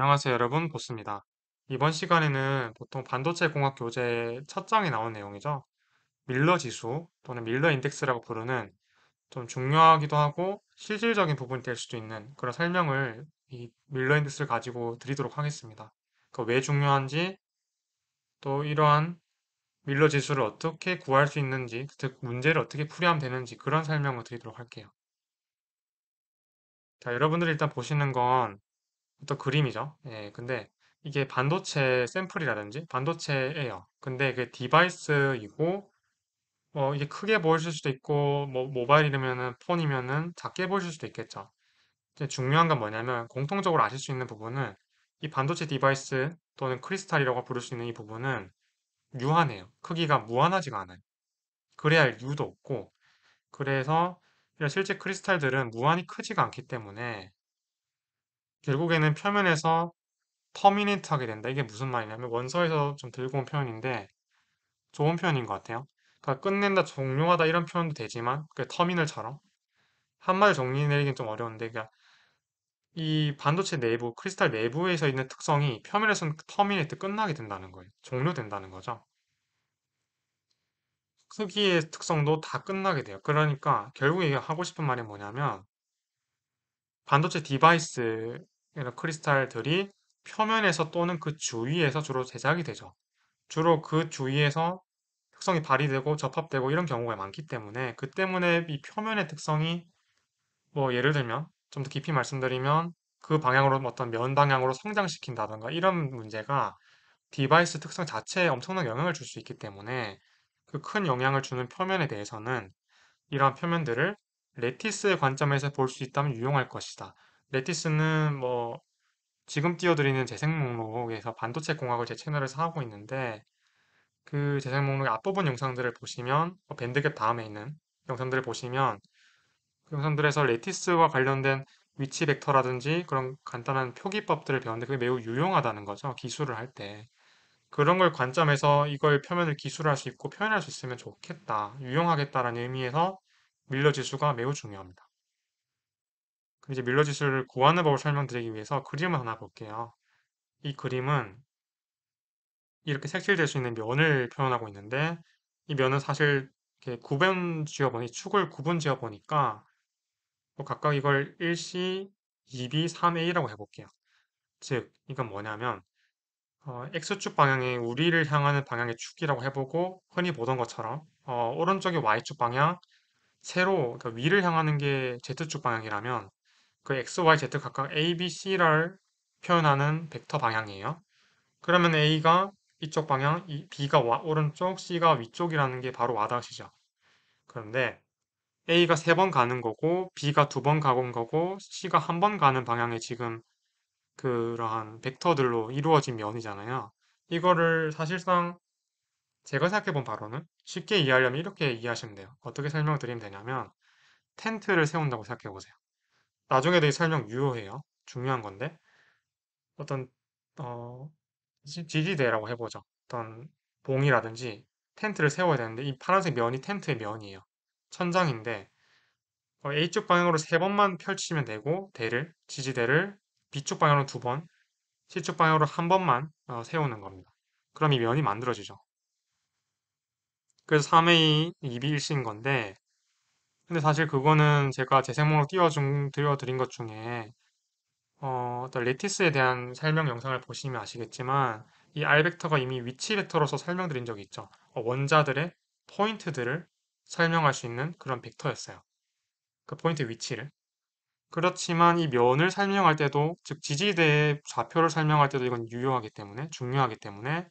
안녕하세요 여러분 보스입니다. 이번 시간에는 보통 반도체 공학 교재의 첫 장에 나온 내용이죠. 밀러 지수 또는 밀러 인덱스라고 부르는 좀 중요하기도 하고 실질적인 부분이 될 수도 있는 그런 설명을 이 밀러 인덱스를 가지고 드리도록 하겠습니다. 그 왜 중요한지 또 이러한 밀러 지수를 어떻게 구할 수 있는지 즉 문제를 어떻게 풀이하면 되는지 그런 설명을 드리도록 할게요. 자 여러분들 일단 보시는 건 어떤 그림이죠. 예, 근데 이게 반도체 샘플이라든지 반도체예요. 근데 그 디바이스이고 뭐 이게 크게 보이실 수도 있고 뭐 모바일이면은 폰이면은 작게 보이실 수도 있겠죠. 중요한 건 뭐냐면 공통적으로 아실 수 있는 부분은 이 반도체 디바이스 또는 크리스탈이라고 부를 수 있는 이 부분은 유한해요. 크기가 무한하지가 않아요. 그래야 할 이유도 없고 그래서 실제 크리스탈들은 무한히 크지가 않기 때문에 결국에는 표면에서 터미네이트 하게 된다. 이게 무슨 말이냐면 원서에서 좀 들고 온 표현인데 좋은 표현인 것 같아요. 그러니까 끝낸다, 종료하다 이런 표현도 되지만 그 터미널처럼 한 말 정리 내리긴 좀 어려운데 그러니까 이 반도체 내부, 크리스탈 내부에서 있는 특성이 표면에서는 터미네이트 끝나게 된다는 거예요. 종료된다는 거죠. 크기의 특성도 다 끝나게 돼요. 그러니까 결국에 하고 싶은 말이 뭐냐면 반도체 디바이스 이런 크리스탈들이 표면에서 또는 그 주위에서 주로 제작이 되죠. 주로 그 주위에서 특성이 발휘되고 접합되고 이런 경우가 많기 때문에 그 때문에 이 표면의 특성이 뭐 예를 들면 좀 더 깊이 말씀드리면 그 방향으로 어떤 면 방향으로 성장시킨다던가 이런 문제가 디바이스 특성 자체에 엄청난 영향을 줄 수 있기 때문에 그 큰 영향을 주는 표면에 대해서는 이러한 표면들을 레티스의 관점에서 볼 수 있다면 유용할 것이다. 레티스는 뭐 지금 띄워드리는 재생 목록에서 반도체 공학을 제 채널에서 하고 있는데 그 재생 목록의 앞부분 영상들을 보시면 뭐 밴드갭 다음에 있는 영상들을 보시면 그 영상들에서 레티스와 관련된 위치 벡터라든지 그런 간단한 표기법들을 배웠는데 그게 매우 유용하다는 거죠. 기술을 할 때. 그런 걸 관점에서 이걸 표면을 기술할 수 있고 표현할 수 있으면 좋겠다, 유용하겠다라는 의미에서 밀러 지수가 매우 중요합니다. 이제 밀러 지수를 구하는 법을 설명드리기 위해서 그림을 하나 볼게요. 이 그림은 이렇게 색칠될 수 있는 면을 표현하고 있는데 이 면은 사실 이렇게 구분 지어보니 축을 구분 지어보니까 뭐 각각 이걸 1C, 2B, 3A라고 해볼게요. 즉 이건 뭐냐면 어, X축 방향이 우리를 향하는 방향의 축이라고 해보고 흔히 보던 것처럼 어, 오른쪽이 Y축 방향, 세로 그러니까 위를 향하는 게 Z축 방향이라면 그 x, y, z 각각 a, b, c를 표현하는 벡터 방향이에요. 그러면 a가 이쪽 방향, b가 오른쪽, c가 위쪽이라는 게 바로 와닿으시죠. 그런데 a가 세 번 가는 거고 b가 두 번 가는 거고 c가 한 번 가는 방향의 지금 그러한 벡터들로 이루어진 면이잖아요. 이거를 사실상 제가 생각해본 바로는 쉽게 이해하려면 이렇게 이해하시면 돼요. 어떻게 설명드리면 을 되냐면 텐트를 세운다고 생각해보세요. 나중에 대해 설명 유효해요. 중요한 건데 어떤 어 지지대라고 해보죠. 어떤 봉이라든지 텐트를 세워야 되는데 이 파란색 면이 텐트의 면이에요. 천장인데 어, A쪽 방향으로 세 번만 펼치면 되고 대를 지지대를 B쪽 방향으로 두 번, C쪽 방향으로 한 번만 어, 세우는 겁니다. 그럼 이 면이 만들어지죠. 그래서 3의 2비 1인 건데 근데 사실 그거는 제가 제 생목록 띄워드린것 중에 어, 어떤 레티스에 대한 설명 영상을 보시면 아시겠지만 이 R 벡터가 이미 위치 벡터로서 설명드린 적이 있죠. 어, 원자들의 포인트들을 설명할 수 있는 그런 벡터였어요. 그 포인트 위치를. 그렇지만 이 면을 설명할 때도 즉 지지대의 좌표를 설명할 때도 이건 유효하기 때문에 중요하기 때문에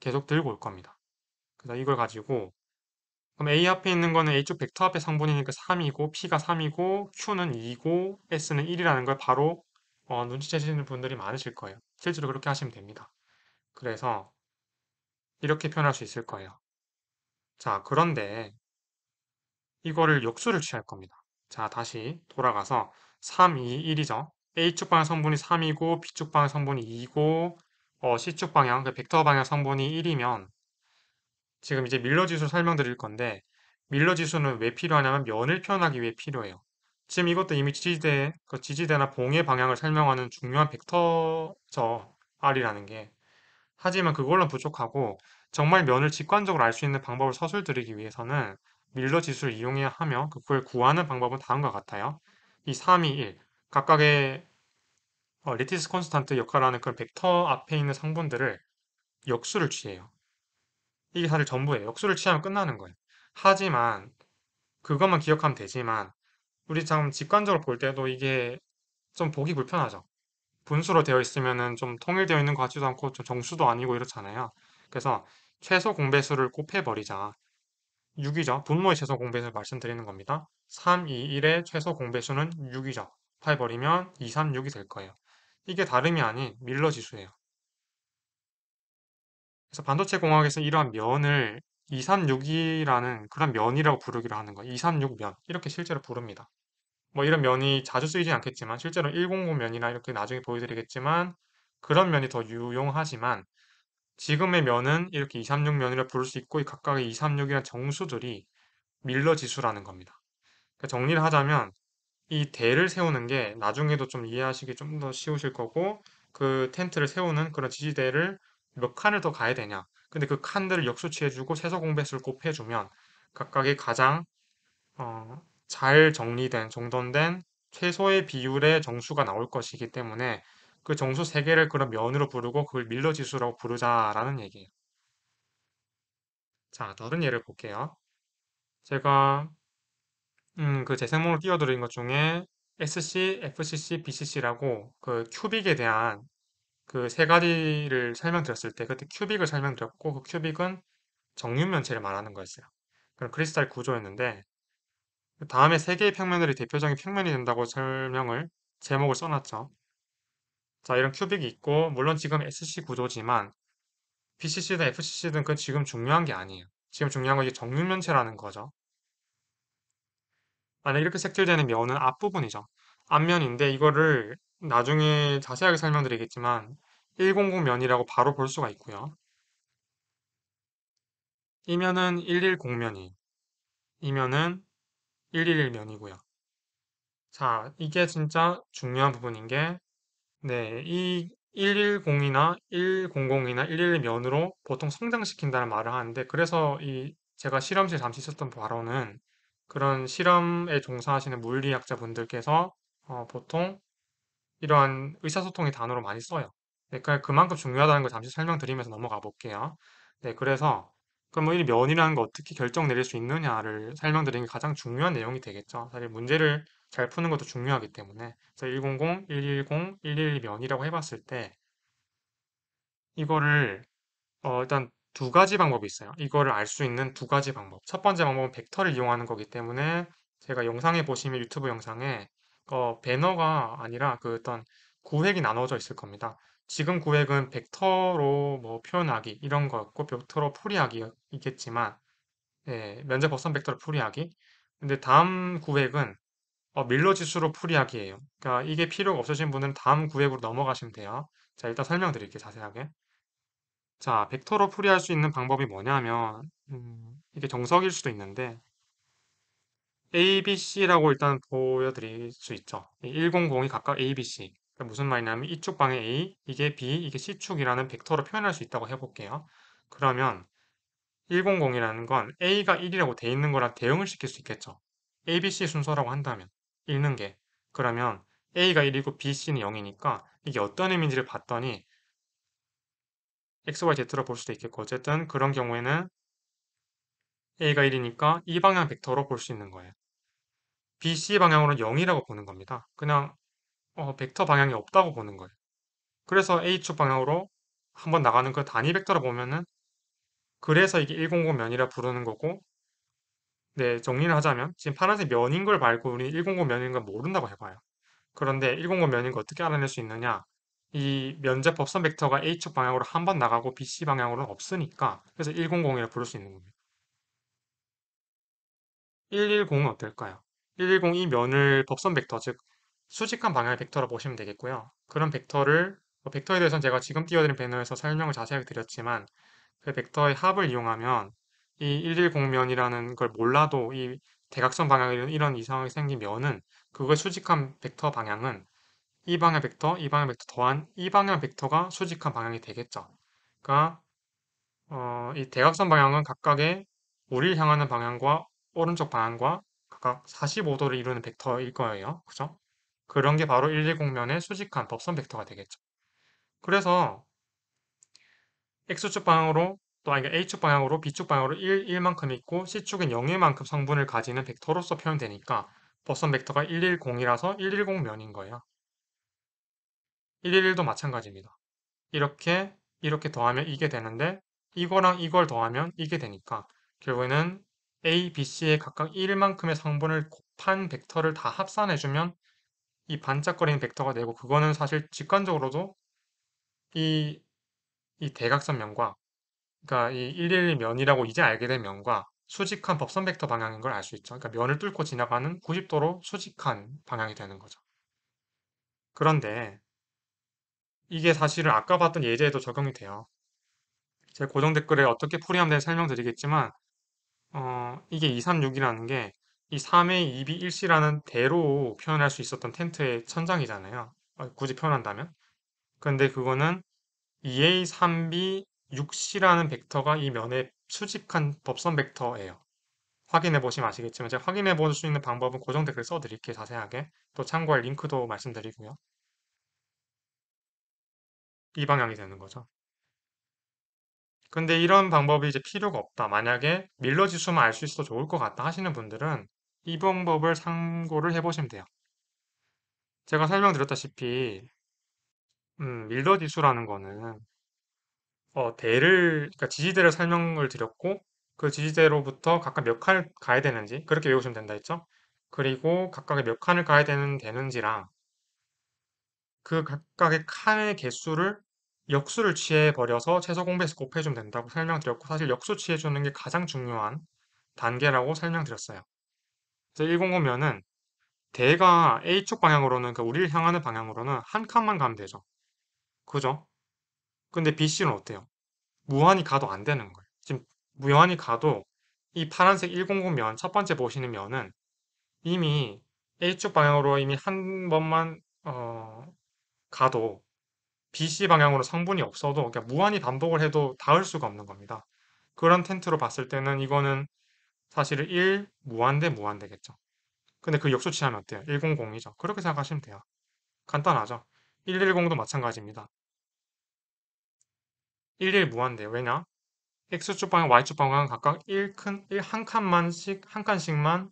계속 들고 올 겁니다. 그래서 이걸 가지고 그럼 A 앞에 있는 거는 a 쪽 벡터 앞에 상분이니까 3이고 P가 3이고 Q는 2고 S는 1이라는 걸 바로 어, 눈치채시는 분들이 많으실 거예요. 실제로 그렇게 하시면 됩니다. 그래서 이렇게 표현할 수 있을 거예요. 자, 그런데 이거를 역수를 취할 겁니다. 자, 다시 돌아가서 3, 2, 1이죠. a 쪽 방향 성분이 3이고 b 쪽 방향 성분이 2고 어, c 쪽 방향, 그 벡터 방향 성분이 1이면 지금 이제 밀러 지수 설명드릴 건데 밀러 지수는 왜 필요하냐면 면을 표현하기 위해 필요해요. 지금 이것도 이미 지지대, 그 지지대나 봉의 방향을 설명하는 중요한 벡터죠. R이라는 게. 하지만 그걸로는 부족하고 정말 면을 직관적으로 알 수 있는 방법을 서술드리기 위해서는 밀러 지수를 이용해야 하며 그걸 구하는 방법은 다음과 같아요. 이 3, 2, 1 각각의 어, 리티스 콘스탄트 역할하는 그런 벡터 앞에 있는 성분들을 역수를 취해요. 이게 사실 전부예요. 역수를 취하면 끝나는 거예요. 하지만 그것만 기억하면 되지만 우리 참 직관적으로 볼 때도 이게 좀 보기 불편하죠. 분수로 되어 있으면은 좀 통일되어 있는 것 같지도 않고 좀 정수도 아니고 이렇잖아요. 그래서 최소 공배수를 곱해버리자. 6이죠. 분모의 최소 공배수 를 말씀드리는 겁니다. 3, 2, 1의 최소 공배수는 6이죠. 곱해버리면 2, 3, 6이 될 거예요. 이게 다름이 아닌 밀러 지수예요. 그래서 반도체 공학에서 는 이러한 면을 236이라는 그런 면이라고 부르기로 하는 거예요. 236면 이렇게 실제로 부릅니다. 뭐 이런 면이 자주 쓰이진 않겠지만 실제로 109면이나 이렇게 나중에 보여드리겠지만 그런 면이 더 유용하지만 지금의 면은 이렇게 236면이라 부를 수 있고 각각의 2 3 6이라는 정수들이 밀러 지수라는 겁니다. 그러니까 정리를 하자면 이 대를 세우는 게 나중에도 좀 이해하시기 좀 더 쉬우실 거고 그 텐트를 세우는 그런 지지대를 몇 칸을 더 가야 되냐. 근데 그 칸들을 역수치해주고 최소 공백수를 곱해주면 각각의 가장 어, 잘 정리된, 정돈된 최소의 비율의 정수가 나올 것이기 때문에 그 정수 세 개를 그런 면으로 부르고 그걸 밀러 지수라고 부르자라는 얘기예요. 자, 다른 예를 볼게요. 제가 음, 그 재생목을 띄워드린것 중에 SC, FCC, BCC라고 그 큐빅에 대한 그세 가지를 설명드렸을 때 그때 큐빅을 설명드렸고 그 큐빅은 정육 면체를 말하는 거였어요. 그런 크리스탈 구조였는데 그 다음에 세 개의 평면들이 대표적인 평면이 된다고 설명을 제목을 써놨죠. 자 이런 큐빅이 있고 물론 지금 SC 구조지만 BCC든 FCC든 그 지금 중요한 게 아니에요. 지금 중요한 건 이게 정육 면체라는 거죠. 만약 이렇게 색칠되는 면은 앞부분이죠. 앞면인데 이거를 나중에 자세하게 설명드리겠지만 100 면이라고 바로 볼 수가 있고요. 이면은 110 면이, 이면은 111 면이고요. 자, 이게 진짜 중요한 부분인 게, 네, 이 110이나 100이나 111 면으로 보통 성장시킨다는 말을 하는데, 그래서 이 제가 실험실 잠시 있었던 바로는 그런 실험에 종사하시는 물리학자분들께서 어, 보통 이러한 의사소통의 단어로 많이 써요. 그러니까 그만큼 중요하다는 걸 잠시 설명드리면서 넘어가 볼게요. 네, 그래서 그럼 뭐 이 면이라는 거 어떻게 결정 내릴 수 있느냐를 설명드리는 게 가장 중요한 내용이 되겠죠. 사실 문제를 잘 푸는 것도 중요하기 때문에 100, 110, 112 면이라고 해봤을 때 이거를 어, 일단 두 가지 방법이 있어요. 이거를 알 수 있는 두 가지 방법. 첫 번째 방법은 벡터를 이용하는 거기 때문에 제가 영상에 보시면 유튜브 영상에 어, 배너가 아니라 그 어떤 구획이 나눠져 있을 겁니다. 지금 구획은 벡터로 뭐 표현하기 이런 거였고 벡터로 풀이하기있겠지만 예, 면적 법선 벡터로 풀이하기 근데 다음 구획은 어, 밀러 지수로 풀이하기예요. 그러니까 이게 필요가 없으신 분은 다음 구획으로 넘어가시면 돼요. 자 일단 설명드릴게요 자세하게. 자 벡터로 풀이할 수 있는 방법이 뭐냐면 음, 이게 정석일 수도 있는데 ABC라고 일단 보여드릴 수 있죠. 100이 각각 ABC. 그러니까 무슨 말이냐면 이쪽 방에 A, 이게 B, 이게 C축이라는 벡터로 표현할 수 있다고 해볼게요. 그러면 100이라는 건 A가 1이라고 돼 있는 거랑 대응을 시킬 수 있겠죠. ABC 순서라고 한다면 읽는 게 그러면 A가 1이고 BC는 0이니까 이게 어떤 의미인지를 봤더니 XYZ로 볼 수도 있겠고 어쨌든 그런 경우에는 A가 1이니까 이 방향 벡터로 볼 수 있는 거예요. BC 방향으로는 0이라고 보는 겁니다. 그냥 어, 벡터 방향이 없다고 보는 거예요. 그래서 A축 방향으로 한번 나가는 그 단위 벡터를 보면은 그래서 이게 100 면이라 부르는 거고 네, 정리를 하자면 지금 파란색 면인 걸 말고 우리 100 면인 걸 모른다고 해봐요. 그런데 100 면인 걸 어떻게 알아낼 수 있느냐 이 면제 법선 벡터가 A축 방향으로 한번 나가고 BC 방향으로는 없으니까 그래서 100이라 부를 수 있는 겁니다. 110은 어떨까요? 1102 면을 법선 벡터, 즉 수직한 방향의 벡터로 보시면 되겠고요. 그런 벡터를 뭐 벡터에 대해서는 제가 지금 띄워드린 배너에서 설명을 자세하게 드렸지만 그 벡터의 합을 이용하면 이 110면이라는 걸 몰라도 이 대각선 방향 에 이런 이상하게 생긴 면은 그걸 수직한 벡터 방향은 이 방향 벡터, 이 방향 벡터 더한 이 방향 벡터가 수직한 방향이 되겠죠. 그러니까 어, 이 대각선 방향은 각각의 우리를 향하는 방향과 오른쪽 방향과 각각 45도를 이루는 벡터일 거예요. 그죠? 그런 게 바로 110면의 수직한 법선 벡터가 되겠죠. 그래서 x축 방향으로 또아 a축 방향으로 b축 방향으로 1, 1만큼 있고 c축은 0일만큼 성분을 가지는 벡터로서 표현되니까 법선 벡터가 110이라서 110면인 거예요. 111도 마찬가지입니다. 이렇게 이렇게 더하면 이게 되는데 이거랑 이걸 더하면 이게 되니까 결국에는 A, B, C에 각각 1만큼의 성분을 곱한 벡터를 다 합산해주면 이 반짝거리는 벡터가 되고 그거는 사실 직관적으로도 이, 이 대각선 면과 그러니까 이 111면이라고 이제 알게 된 면과 수직한 법선 벡터 방향인 걸 알 수 있죠. 그러니까 면을 뚫고 지나가는 90도로 수직한 방향이 되는 거죠. 그런데 이게 사실은 아까 봤던 예제에도 적용이 돼요. 제 고정 댓글에 어떻게 풀이하면 되는지 설명드리겠지만 어, 이게 236이라는 게 이 3의 2비 1c라는 대로 표현할 수 있었던 텐트의 천장이잖아요. 어, 굳이 표현한다면. 근데 그거는 2a, 3b, 6c라는 벡터가 이 면에 수집한 법선 벡터예요. 확인해 보시면 아시겠지만 제가 확인해 볼 수 있는 방법은 고정 댓글 써드릴게요. 자세하게. 또 참고할 링크도 말씀드리고요. 이 방향이 되는 거죠. 근데 이런 방법이 이제 필요가 없다. 만약에 밀러 지수만 알 수 있어도 좋을 것 같다 하시는 분들은 이 방법을 참고를 해보시면 돼요. 제가 설명드렸다시피 음, 밀러 지수라는 거는 어, 대를 그러니까 지지대를 설명을 드렸고 그 지지대로부터 각각 몇 칸을 가야 되는지 그렇게 외우시면 된다 했죠. 그리고 각각의 몇 칸을 가야 되는 되는지랑 그 각각의 칸의 개수를 역수를 취해버려서 최소 공배에서 곱해주면 된다고 설명드렸고 사실 역수 취해주는 게 가장 중요한 단계라고 설명드렸어요. 그래서 109면은 대가 A축 방향으로는 그 우리를 향하는 방향으로는 한 칸만 가면 되죠. 그죠? 근데 BC는 어때요? 무한히 가도 안 되는 거예요. 지금 무한히 가도 이 파란색 109면 첫 번째 보시는 면은 이미 A축 방향으로 이미 한 번만 어, 가도 BC 방향으로 성분이 없어도 그러 그러니까 무한히 반복을 해도 닿을 수가 없는 겁니다. 그런 텐트로 봤을 때는 이거는 사실은 1 무한대 무한대겠죠. 근데 그 역수치하면 어때요? 100이죠. 그렇게 생각하시면 돼요. 간단하죠. 110도 마찬가지입니다. 11무한대 왜냐? x축 방향, y축 방향 각각 1 큰 1 한 칸만씩 한 칸씩만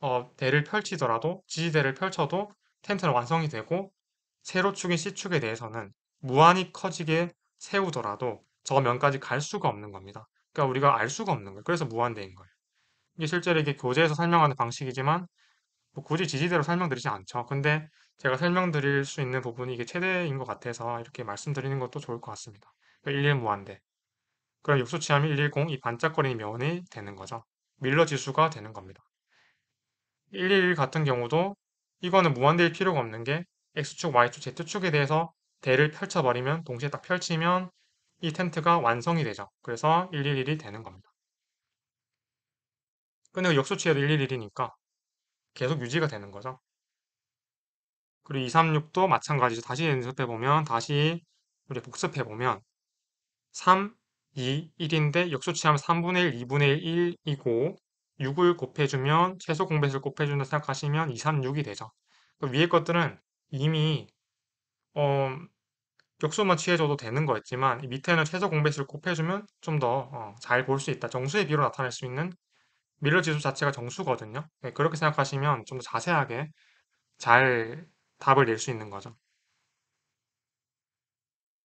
어, 대를 펼치더라도 지지대를 펼쳐도 텐트는 완성이 되고 세로축인 C축에 대해서는 무한히 커지게 세우더라도 저 면까지 갈 수가 없는 겁니다. 그러니까 우리가 알 수가 없는 거예요. 그래서 무한대인 거예요. 이게 실제로 이게 교재에서 설명하는 방식이지만 뭐 굳이 지지대로 설명드리지 않죠. 근데 제가 설명드릴 수 있는 부분이 이게 최대인 것 같아서 이렇게 말씀드리는 것도 좋을 것 같습니다. 그러니까 11 무한대. 그럼 그러니까 육수치함이 110, 이 반짝거리는 면이 되는 거죠. 밀러 지수가 되는 겁니다. 111 같은 경우도 이거는 무한대일 필요가 없는 게 X축, Y축, Z축에 대해서 대를 펼쳐버리면 동시에 딱 펼치면 이 텐트가 완성이 되죠. 그래서 111이 되는 겁니다. 근데 그 역수치에도 111이니까 계속 유지가 되는 거죠. 그리고 236도 마찬가지죠. 다시 연습해보면 다시 우리 복습해보면 3, 2, 1인데 역수치하면 3분의 1, 2분의 1이고 6을 곱해주면 최소 공배수를 곱해준다 생각하시면 2, 3, 6이 되죠. 그 위에 것들은 이미 어, 격수만 취해줘도 되는 거였지만 밑에는 최소 공배수를 곱해주면 좀 더 잘 볼수 어, 있다. 정수의 비로 나타낼 수 있는 밀러 지수 자체가 정수거든요. 네, 그렇게 생각하시면 좀 더 자세하게 잘 답을 낼 수 있는 거죠.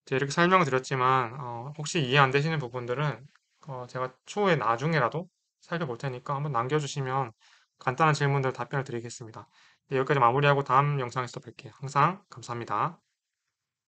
이렇게 설명을 드렸지만 어, 혹시 이해 안 되시는 부분들은 어, 제가 추후에 나중에라도 살펴볼 테니까 한번 남겨주시면 간단한 질문들 답변을 드리겠습니다. 네, 여기까지 마무리하고 다음 영상에서 뵐게요. 항상 감사합니다.